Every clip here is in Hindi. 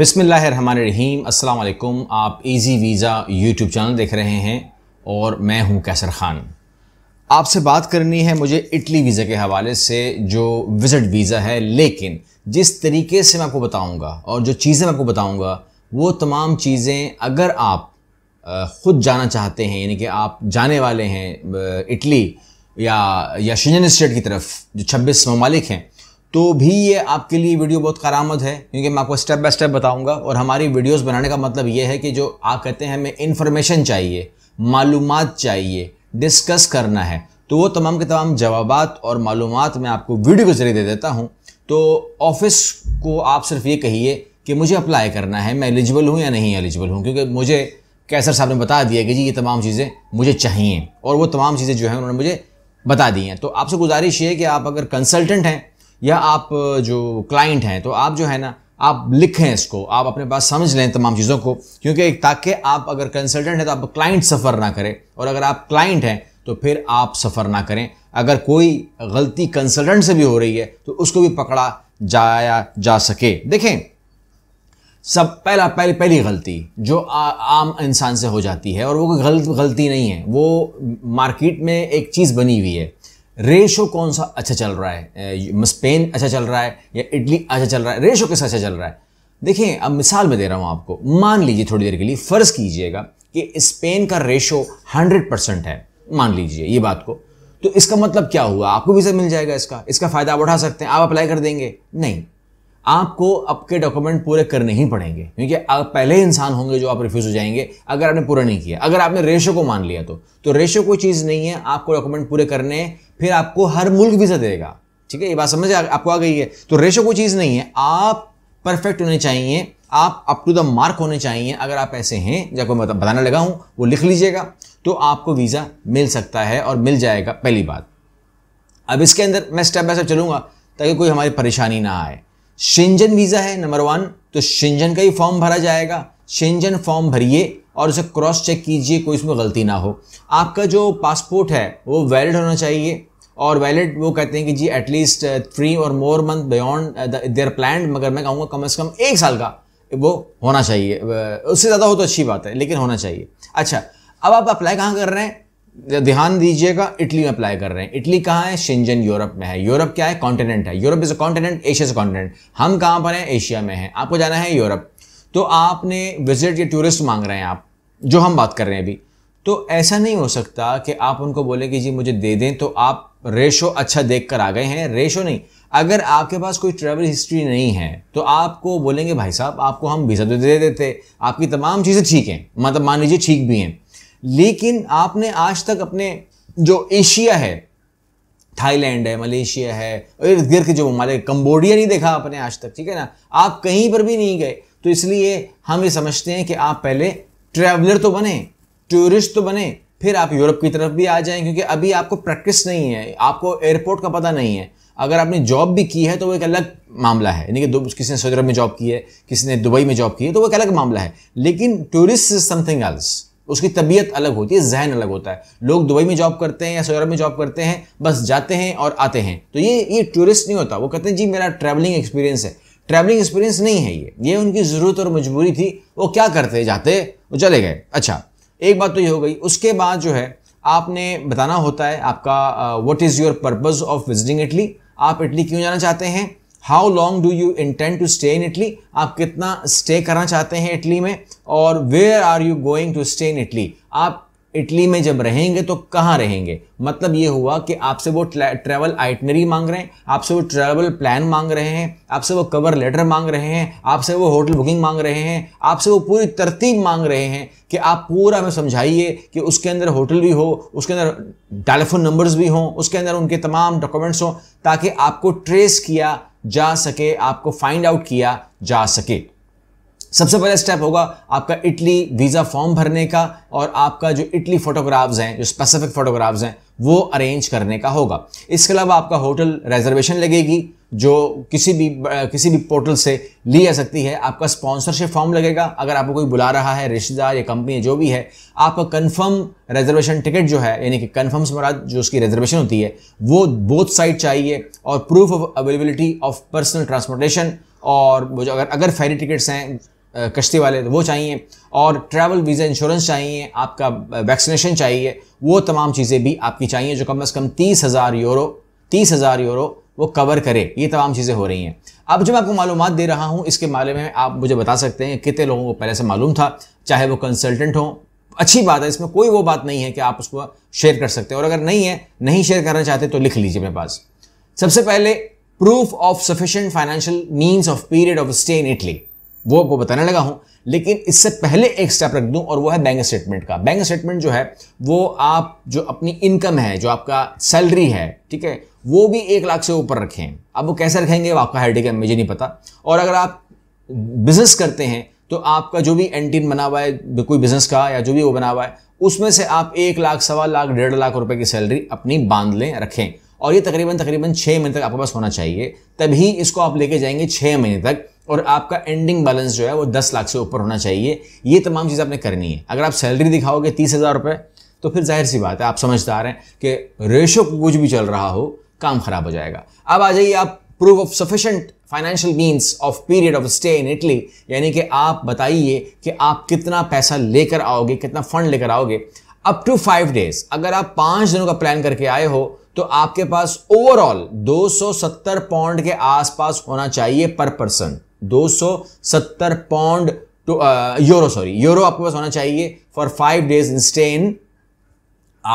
बिसमीम अल्लाम आप इजी वीज़ा यूट्यूब चैनल देख रहे हैं और मैं हूं कैसर ख़ान आपसे बात करनी है मुझे इटली वीज़ा के हवाले से जो विज़िट वीज़ा है लेकिन जिस तरीके से मैं आपको बताऊंगा और जो चीज़ें मैं आपको बताऊंगा वो तमाम चीज़ें अगर आप ख़ुद जाना चाहते हैं यानी कि आप जाने वाले हैं इटली या या शिजन स्टेट की तरफ जो छब्बीस ममालिक हैं तो भी ये आपके लिए वीडियो बहुत करामद है क्योंकि मैं आपको स्टेप बाय स्टेप बताऊंगा और हमारी वीडियोस बनाने का मतलब ये है कि जो आप कहते हैं हमें इन्फॉर्मेशन चाहिए मालूम चाहिए डिस्कस करना है तो वो तमाम के तमाम जवाब और मालूम मैं आपको वीडियो के जरिए दे देता हूँ तो ऑफिस को आप सिर्फ ये कहिए कि मुझे अप्लाई करना है मैं एलिजिबल हूँ या नहीं एलिजिबल हूँ क्योंकि मुझे कैसर साहब ने बता दिया कि जी ये तमाम चीज़ें मुझे चाहिए और वो तमाम चीज़ें जो हैं उन्होंने मुझे बता दी हैं तो आपसे गुजारिश ये है कि आप अगर कंसल्टेंट हैं या आप जो क्लाइंट हैं तो आप जो है ना आप लिखें इसको आप अपने पास समझ लें तमाम चीज़ों को क्योंकि ताकि आप अगर कंसल्टेंट हैं तो आप क्लाइंट सफ़र ना करें और अगर आप क्लाइंट हैं तो फिर आप सफ़र ना करें अगर कोई गलती कंसल्टेंट से भी हो रही है तो उसको भी पकड़ा जाया जा सके देखें सब पहला पहली पहली गलती जो आ, आम इंसान से हो जाती है और वो कोई गलत गलती नहीं है वो मार्केट में एक चीज़ बनी हुई है रेशो कौन सा अच्छा चल रहा है स्पेन अच्छा चल रहा है या इटली अच्छा चल रहा है रेशो कैसा अच्छा चल रहा है देखिए अब मिसाल में दे रहा हूँ आपको मान लीजिए थोड़ी देर के लिए फ़र्ज़ कीजिएगा कि स्पेन का रेशो हंड्रेड परसेंट है मान लीजिए ये बात को तो इसका मतलब क्या हुआ आपको भी सर मिल जाएगा इसका इसका फ़ायदा आप उठा सकते हैं आप अप्लाई कर देंगे नहीं आपको आपके डॉक्यूमेंट पूरे करने ही पड़ेंगे क्योंकि आप पहले इंसान होंगे जो आप रिफ्यूज हो जाएंगे अगर आपने पूरा नहीं किया अगर आपने रेशो को मान लिया तो तो रेशो कोई चीज़ नहीं है आपको डॉक्यूमेंट पूरे करने फिर आपको हर मुल्क वीज़ा देगा ठीक है ये बात समझ आ, आपको आ गई है तो रेशो कोई चीज़ नहीं है आप परफेक्ट होने चाहिए आप अप टू द मार्क होने चाहिए अगर आप ऐसे हैं जब मैं बताने लगा हूँ वो लिख लीजिएगा तो आपको वीज़ा मिल सकता है और मिल जाएगा पहली बात अब इसके अंदर मैं स्टेप बाय स्टेप चलूँगा ताकि कोई हमारी परेशानी ना आए शेंजन वीज़ा है नंबर वन तो शेंजन का ही फॉर्म भरा जाएगा शेंजन फॉर्म भरिए और उसे क्रॉस चेक कीजिए कोई इसमें गलती ना हो आपका जो पासपोर्ट है वो वैलिड होना चाहिए और वैलिड वो कहते हैं कि जी एटलीस्ट थ्री और more month beyond their plan मगर मैं कहूँगा कम से कम एक साल का वो होना चाहिए uh, उससे ज़्यादा हो तो अच्छी बात है लेकिन होना चाहिए अच्छा अब आप अप्लाई कहाँ कर रहे हैं ध्यान दीजिएगा इटली में अप्लाई कर रहे हैं इटली कहाँ है शिंजन यूरोप में है यूरोप क्या है कॉन्टिनेंट है Europe is a continent Asia is continent हम कहाँ पर हैं एशिया में हैं आपको जाना है यूरोप तो आपने विजिट या टूरिस्ट मांग रहे हैं आप जो हम बात कर रहे हैं अभी तो ऐसा नहीं हो सकता कि आप उनको बोले कि जी मुझे दे दें तो आप रेशो अच्छा देख कर आ गए हैं रेशो नहीं अगर आपके पास कोई ट्रैवल हिस्ट्री नहीं है तो आपको बोलेंगे भाई साहब आपको हम वीज़ा तो दे देते आपकी तमाम चीज़ें ठीक हैं मतलब मान लीजिए ठीक भी हैं लेकिन आपने आज तक अपने जो एशिया है थाईलैंड है मलेशिया है इर्द गिर्द के जो हमारे कंबोडिया नहीं देखा आपने आज तक ठीक है ना आप कहीं पर भी नहीं गए तो इसलिए हम ये समझते हैं कि आप पहले ट्रैवलर तो बने टूरिस्ट तो बने फिर आप यूरोप की तरफ भी आ जाएं क्योंकि अभी आपको प्रैक्टिस नहीं है आपको एयरपोर्ट का पता नहीं है अगर आपने जॉब भी की है तो वो एक अलग मामला है यानी कि किसी ने सऊदी अरब में जॉब की है किसी ने दुबई में जॉब की है तो वो एक अलग मामला है लेकिन टूरिस्ट इज समथिंग एल्स तो उसकी तबीयत अलग होती है जहन अलग होता है लोग दुबई में जॉब करते हैं या सऊदी अरब में जॉब करते हैं बस जाते हैं और आते हैं तो ये ये टूरिस्ट नहीं होता वो कहते हैं जी मेरा ट्रैवलिंग एक्सपीरियंस है ट्रैवलिंग एक्सपीरियंस नहीं है ये ये उनकी ज़रूरत और मजबूरी थी वो क्या करते जाते वो चले गए अच्छा एक बात तो ये हो गई उसके बाद जो है आपने बताना होता है आपका what is your purpose of visiting Italy आप इटली क्यों जाना चाहते हैं how long do you intend to stay in Italy आप कितना स्टे करना चाहते हैं इटली में और where are you going to stay in Italy आप इटली में जब रहेंगे तो कहाँ रहेंगे मतलब ये हुआ कि आपसे वो ट्रैवल आइटनरी मांग रहे हैं आपसे वो ट्रैवल प्लान मांग रहे हैं आपसे वो कवर लेटर मांग रहे हैं आपसे वो होटल बुकिंग मांग रहे हैं आपसे वो पूरी तरतीब मांग रहे हैं कि आप पूरा हमें समझाइए कि उसके अंदर होटल भी हो उसके अंदर टेलीफोन नंबर्स भी हों उसके अंदर उनके तमाम डॉक्यूमेंट्स हों ताकि आपको ट्रेस किया जा सके आपको फाइंड आउट किया जा सके सबसे पहला स्टेप होगा आपका इटली वीज़ा फॉर्म भरने का और आपका जो इटली फोटोग्राफ्स हैं जो स्पेसिफिक फोटोग्राफ्स हैं वो अरेंज करने का होगा इसके अलावा आपका होटल रिजर्वेशन लगेगी जो किसी भी किसी भी पोर्टल से ली जा सकती है आपका स्पॉन्सरशिप फॉर्म लगेगा अगर आपको कोई बुला रहा है रिश्तेदार या कंपनी है, जो भी है आपका कंफर्म रिजर्वेशन टिकट जो है यानी कि कन्फर्म से जो उसकी रिजर्वेशन होती है वो बोथ साइड चाहिए और proof of availability of personal transportation और वो जो अगर अगर फेरी टिकट्स हैं कश्ती वाले तो वो चाहिए और ट्रैवल वीज़ा इंश्योरेंस चाहिए आपका वैक्सीनेशन चाहिए वो तमाम चीज़ें भी आपकी चाहिए जो कम अज़ कम तीस हज़ार यूरो तीस हज़ार यूरो वो कवर करे ये तमाम चीज़ें हो रही हैं अब जो मैं आपको मालूम दे रहा हूँ इसके बारे में आप मुझे बता सकते हैं कितने लोगों को पहले से मालूम था चाहे वो कंसल्टेंट हो अच्छी बात है इसमें कोई वो बात नहीं है कि आप उसको शेयर कर सकते हैं और अगर नहीं है नहीं शेयर करना चाहते तो लिख लीजिए मेरे पास सबसे पहले proof of sufficient financial means of period of stay in Italy वो आपको बताने लगा हूं लेकिन इससे पहले एक स्टेप रख दूं और वो है बैंक स्टेटमेंट का बैंक स्टेटमेंट जो है वो आप जो अपनी इनकम है जो आपका सैलरी है ठीक है वो भी एक लाख से ऊपर रखें अब वो कैसे रखेंगे आपका हेडिक है मुझे नहीं पता और अगर आप बिजनेस करते हैं तो आपका जो भी एंटीन बना हुआ है कोई बिजनेस का या जो भी वो बना हुआ है उसमें से आप एक लाख सवा लाख डेढ़ लाख रुपए की सैलरी अपनी बांध लें रखें और ये तकरीबन तकरीबन छः महीने तक आपके पास होना चाहिए तभी इसको आप लेके जाएंगे छः महीने तक और आपका एंडिंग बैलेंस जो है वो दस लाख से ऊपर होना चाहिए ये तमाम चीज़ आपने करनी है अगर आप सैलरी दिखाओगे तीस हज़ार रुपये तो फिर जाहिर सी बात है आप समझदार हैं कि रेशो कुछ भी चल रहा हो काम खराब हो जाएगा अब आ जाइए आप proof of sufficient financial means of period of stay in Italy यानी कि आप बताइए कि आप कितना पैसा लेकर आओगे कितना फंड लेकर आओगे अप टू फाइव डेज अगर आप पाँच दिनों का प्लान करके आए हो तो आपके पास ओवरऑल 270 पाउंड के आसपास होना चाहिए पर पर्सन 270 पाउंड तो यूरो सॉरी यूरो आपके पास होना चाहिए फॉर फाइव डेज इन स्टेन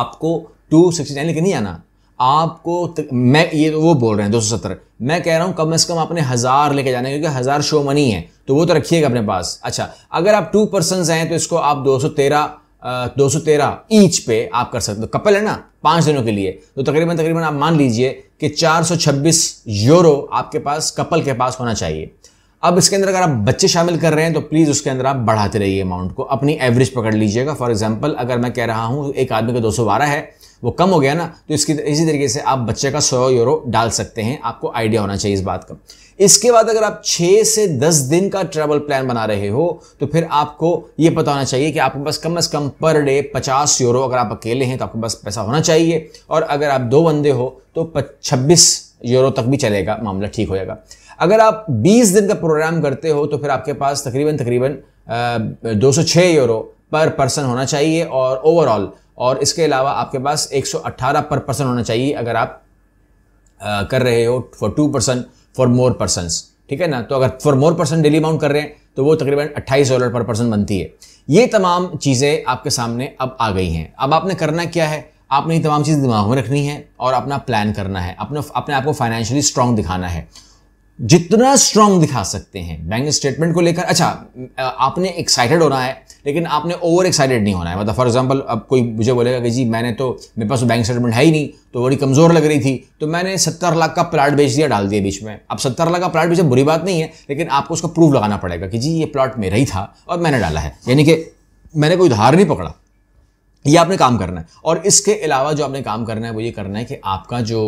आपको 269 लेके नहीं आना आपको त, मैं ये तो वो बोल रहे हैं 270 मैं कह रहा हूँ कम से कम आपने हज़ार लेके जाना क्योंकि हज़ार शो मनी है तो वो तो रखिएगा अपने पास अच्छा अगर आप टू पर्सन हैं तो इसको आप 213 दो सौ तेरह ईच uh, पे आप कर सकते हो कपल है ना पांच दिनों के लिए तो तकरीबन तकरीबन आप मान लीजिए कि 426 यूरो आपके पास कपल के पास होना चाहिए अब इसके अंदर अगर आप बच्चे शामिल कर रहे हैं तो प्लीज़ उसके अंदर आप बढ़ाते रहिए अमाउंट को अपनी एवरेज पकड़ लीजिएगा फॉर एग्जाम्पल अगर मैं कह रहा हूँ एक आदमी का दो सौ बारह है वो कम हो गया ना तो इसकी इसी तरीके से आप बच्चे का सौ यूरो डाल सकते हैं आपको आइडिया होना चाहिए इस बात का इसके बाद अगर आप छः से दस दिन का ट्रैवल प्लान बना रहे हो तो फिर आपको ये पता होना चाहिए कि आपके पास कम अज़ कम पर डे पचास यूरो अगर आप अकेले हैं तो आपके पास पैसा होना चाहिए और अगर आप दो बंदे हो तो छब्बीस यूरो तक भी चलेगा मामला ठीक होएगा अगर आप 20 दिन का प्रोग्राम करते हो तो फिर आपके पास तकरीबन तकरीबन दो सौ यूरो पर पर्सन होना चाहिए और ओवरऑल और इसके अलावा आपके पास 118 पर पर्सन होना चाहिए अगर आप आ, कर रहे हो for two person for more person ठीक है ना तो अगर for more person daily amount कर रहे हैं तो वो तकरीबन 28 डॉलर पर पर्सन बनती है ये तमाम चीज़ें आपके सामने अब आ गई हैं अब आपने करना क्या है आपने ये तमाम चीज़ दिमाग में रखनी है और अपना प्लान करना है अपने अपने आप को फाइनेंशियली स्ट्रांग दिखाना है जितना स्ट्रांग दिखा सकते हैं बैंक स्टेटमेंट को लेकर अच्छा आपने एक्साइटेड होना है लेकिन आपने ओवर एक्साइटेड नहीं होना है मतलब फॉर एग्जांपल अब कोई मुझे बोलेगा कि जी मैंने तो मेरे पास बैंक तो स्टेटमेंट है ही नहीं तो बड़ी कमज़ोर लग रही थी तो मैंने सत्तर लाख का प्लाट बेच दिया डाल दिया बीच में अब सत्तर लाख का प्लाट बेचा बुरी बात नहीं है लेकिन आपको उसका प्रूफ लगाना पड़ेगा कि जी ये प्लाट मेरा ही था और मैंने डाला है यानी कि मैंने कोई उधार नहीं पकड़ा ये आपने काम करना है और इसके अलावा जो आपने काम करना है वो ये करना है कि आपका जो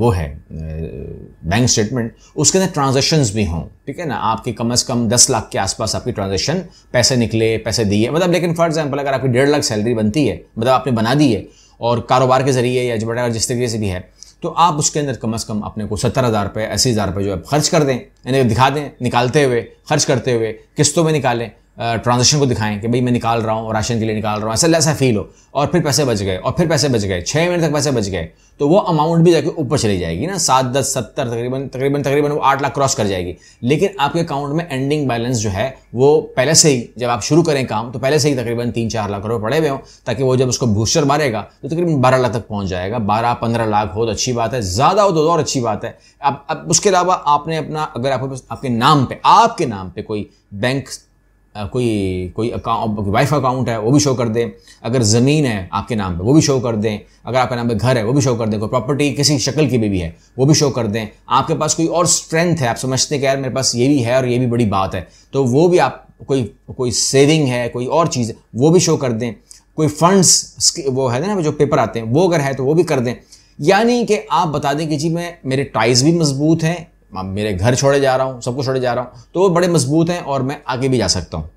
वो है बैंक स्टेटमेंट उसके अंदर ट्रांजेक्शन्स भी हों ठीक है ना आपके कम से कम दस लाख के आसपास आपकी ट्रांजेक्शन पैसे निकले पैसे दिए मतलब लेकिन फॉर एग्जाम्पल अगर आपकी डेढ़ लाख सैलरी बनती है मतलब आपने बना दी है और कारोबार के जरिए या बड़ा जिस तरीके से भी है तो आप उसके अंदर कम अज़ कम अपने को सत्तर हज़ार रुपये अस्सी हज़ार रुपये जो है खर्च कर दें यानी दिखा दें निकालते हुए खर्च करते हुए किस्तों में निकालें ट्रांजेक्शन को दिखाएं कि भाई मैं निकाल रहा हूँ राशन के लिए निकाल रहा हूँ ऐसा ऐसा फील हो और फिर पैसे बच गए और फिर पैसे बच गए छः महीने तक पैसे बच गए तो वो अमाउंट भी जाके ऊपर चली जाएगी ना सात दस सत्तर तकरीबन तकरीबन तकरीबन वो आठ लाख क्रॉस कर जाएगी लेकिन आपके अकाउंट में एंडिंग बैलेंस जो है वो पहले से ही जब आप शुरू करें काम तो पहले से ही तकरीबन तीन चार लाख रुपये पड़े हुए हों ताकि वो जब उसको बूस्टर मारेगा तो तकरीबन बारह लाख तक पहुँच जाएगा बारह पंद्रह लाख हो तो अच्छी बात है ज़्यादा हो तो और अच्छी बात है अब अब उसके अलावा आपने अपना अगर आपके आपके नाम पर आपके नाम पर कोई बैंक कोई कोई अकाउंट वाइफ अकाउंट है वो भी शो कर दें अगर ज़मीन है आपके नाम पे वो भी शो कर दें अगर आपके नाम पे घर है वो भी शो कर दें कोई प्रॉपर्टी किसी शक्ल की भी, भी है वो भी शो कर दें आपके पास कोई और स्ट्रेंथ है आप समझते हैं कि यार मेरे पास ये भी है और ये भी बड़ी बात है तो वो भी आप कोई कोई सेविंग है कोई और चीज़ है वो भी शो कर दें कोई फंड्स वो है ना जो पेपर आते हैं वो अगर है तो वो भी कर दें यानी कि आप बता दें कि जी मैं मेरे टाइज भी मजबूत हैं मेरे घर छोड़े जा रहा हूँ सबको छोड़े जा रहा हूँ तो वो बड़े मजबूत हैं और मैं आगे भी जा सकता हूँ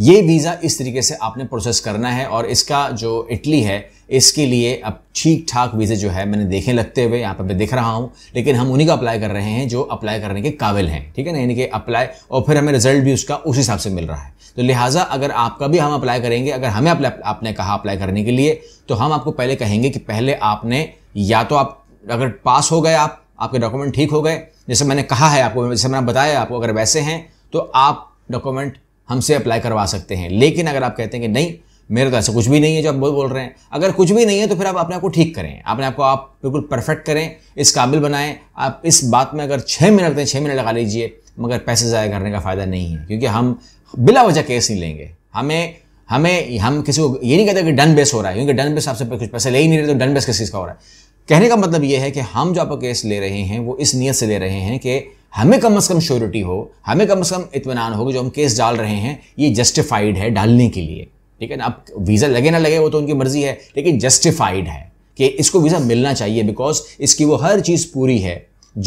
ये वीज़ा इस तरीके से आपने प्रोसेस करना है और इसका जो इटली है इसके लिए अब ठीक ठाक वीज़े जो है मैंने देखे लगते हुए यहाँ पर मैं देख रहा हूँ लेकिन हम उन्हीं का अप्लाई कर रहे हैं जो अप्लाई करने के काबिल हैं ठीक है ना यानी कि अप्लाई और फिर हमें रिजल्ट भी उसका उस हिसाब से मिल रहा है तो लिहाजा अगर आपका भी हम अप्लाई करेंगे अगर हमें आपने कहा अप्लाई करने के लिए तो हम आपको पहले कहेंगे कि पहले आपने या तो आप अगर पास हो गए आप आपके डॉक्यूमेंट ठीक हो गए जैसे मैंने कहा है आपको जैसे मैंने बताया आपको अगर वैसे हैं तो आप डॉक्यूमेंट हमसे अप्लाई करवा सकते हैं लेकिन अगर आप कहते हैं कि नहीं मेरे तो ऐसा कुछ भी नहीं है जो आप बोल बोल रहे हैं अगर कुछ भी नहीं है तो फिर आप अपने आप को ठीक करें अपने आप को आप बिल्कुल परफेक्ट करें इस काबिल बनाएं आप इस बात में अगर छः मिनट लगते हैं छः मिनट लगा लीजिए मगर पैसे ज़ाया करने का फ़ायदा नहीं है क्योंकि हम बिला वजह केस नहीं लेंगे हमें हमें हम किसी को ये नहीं कहते कि डन बेस हो रहा है क्योंकि डन बेस आपसे कुछ पैसे ले ही नहीं रहे तो डन बेस किस चीज़ का हो रहा है कहने का मतलब यह है कि हम जो आपका केस ले रहे हैं वो इस नीयत से ले रहे हैं कि हमें कम अज़ कम श्योरिटी हो हमें कम अज़ कम इतमान हो कि जो हम केस डाल रहे हैं ये जस्टिफाइड है डालने के लिए ठीक है ना अब वीज़ा लगे ना लगे वो तो उनकी मर्ज़ी है लेकिन जस्टिफाइड है कि इसको वीज़ा मिलना चाहिए बिकॉज इसकी वो हर चीज़ पूरी है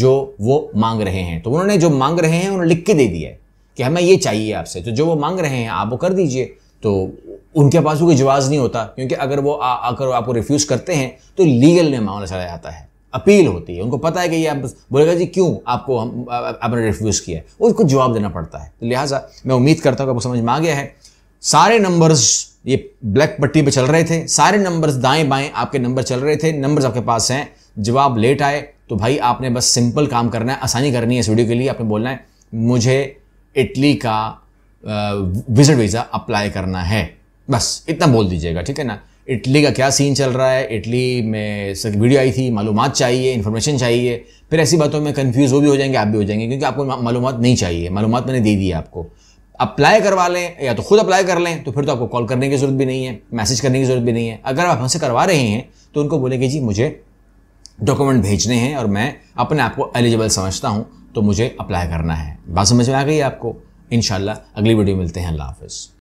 जो वो मांग रहे हैं तो उन्होंने जो मांग रहे हैं उन्होंने लिख के दे दिया है कि हमें ये चाहिए आपसे तो जो वो मांग रहे हैं आप वो कर दीजिए तो उनके पास कोई जवाब नहीं होता क्योंकि अगर वो आ, आकर आपको रिफ्यूज़ करते हैं तो लीगल में मामला चला जाता है अपील होती है उनको पता है कि ये आप बोलेगा जी क्यों आपको हम आपने रिफ्यूज़ किया है उसको जवाब देना पड़ता है तो लिहाजा मैं उम्मीद करता हूँ कि आपको समझ में आ गया है सारे नंबर्स ये ब्लैक पट्टी पे चल रहे थे सारे नंबर्स दाएं बाएं आपके नंबर चल रहे थे नंबर्स आपके पास हैं जवाब लेट आए तो भाई आपने बस सिंपल काम करना है आसानी करनी है इस वीडियो के लिए आपने बोलना है मुझे इटली का विजिट वीज़ा अप्लाई करना है बस इतना बोल दीजिएगा ठीक है ना इटली का क्या सीन चल रहा है इटली में वीडियो आई थी मालूम चाहिए इन्फॉर्मेशन चाहिए फिर ऐसी बातों में कन्फ्यूज़ वो भी हो जाएंगे आप भी हो जाएंगे क्योंकि आपको मालूम नहीं चाहिए मालूम मैंने दे दी है आपको अप्लाई करवा लें या तो खुद अप्लाई कर लें तो फिर तो आपको कॉल करने की ज़रूरत भी नहीं है मैसेज करने की ज़रूरत भी नहीं है अगर आप हमसे करवा रहे हैं तो उनको बोलेंगे जी मुझे डॉक्यूमेंट भेजने हैं और मैं अपने आप को एलिजिबल समझता हूँ तो मुझे अप्लाई करना है बात समझ में आ गई आपको इनशाला अगली वीडियो मिलते हैं अल्लाह हाफिज़